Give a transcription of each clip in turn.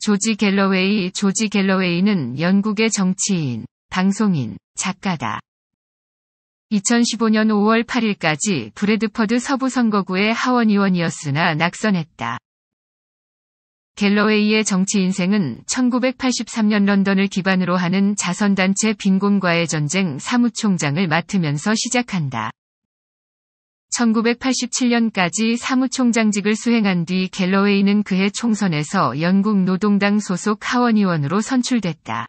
조지 갤러웨이 조지 갤러웨이는 영국의 정치인, 방송인, 작가다. 2015년 5월 8일까지 브레드퍼드 서부 선거구의 하원 의원이었으나 낙선했다. 갤러웨이의 정치 인생은 1983년 런던을 기반으로 하는 자선단체 빈곤과의 전쟁 사무총장을 맡으면서 시작한다. 1987년까지 사무총장직을 수행한 뒤 갤러웨이는 그해 총선에서 영국 노동당 소속 하원의원으로 선출됐다.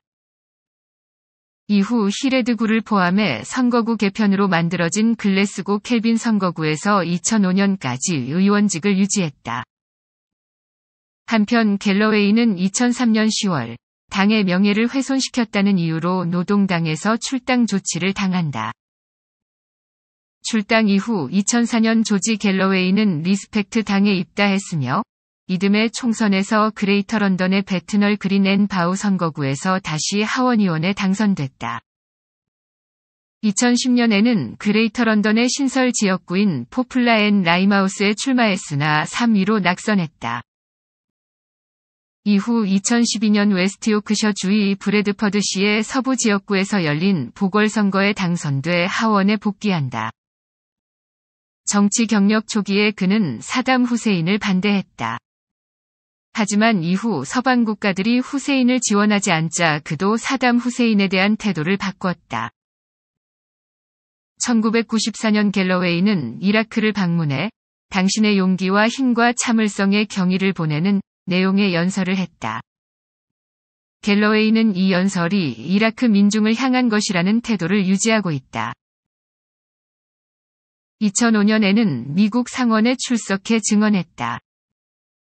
이후 히레드구를 포함해 선거구 개편으로 만들어진 글래스고 켈빈 선거구에서 2005년까지 의원직을 유지했다. 한편 갤러웨이는 2003년 10월 당의 명예를 훼손시켰다는 이유로 노동당에서 출당 조치를 당한다. 출당 이후 2004년 조지 갤러웨이는 리스펙트 당에 입다했으며 이듬해 총선에서 그레이터 런던의 베트널 그린 앤 바우 선거구에서 다시 하원의원에 당선됐다. 2010년에는 그레이터 런던의 신설 지역구인 포플라 앤 라이마우스에 출마했으나 3위로 낙선했다. 이후 2012년 웨스트요크셔 주의 브레드퍼드시의 서부 지역구에서 열린 보궐선거에 당선돼 하원에 복귀한다. 정치 경력 초기에 그는 사담 후세인을 반대했다. 하지만 이후 서방 국가들이 후세인을 지원하지 않자 그도 사담 후세인에 대한 태도를 바꿨다. 1994년 갤러웨이는 이라크를 방문해 당신의 용기와 힘과 참을성의 경의를 보내는 내용의 연설을 했다. 갤러웨이는 이 연설이 이라크 민중을 향한 것이라는 태도를 유지하고 있다. 2005년에는 미국 상원에 출석해 증언했다.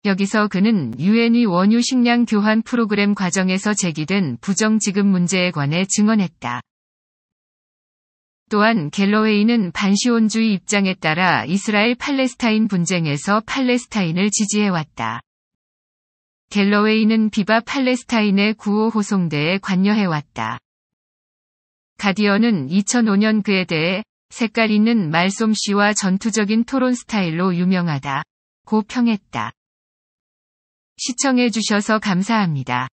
여기서 그는 유엔이 원유 식량 교환 프로그램 과정에서 제기된 부정지급 문제에 관해 증언했다. 또한 갤러웨이는 반시온주의 입장에 따라 이스라엘 팔레스타인 분쟁에서 팔레스타인을 지지해왔다. 갤러웨이는 비바 팔레스타인의 구호 호송대에 관여해왔다. 가디언은 2005년 그에 대해 색깔 있는 말솜씨와 전투적인 토론 스타일로 유명하다. 고 평했다. 시청해주셔서 감사합니다.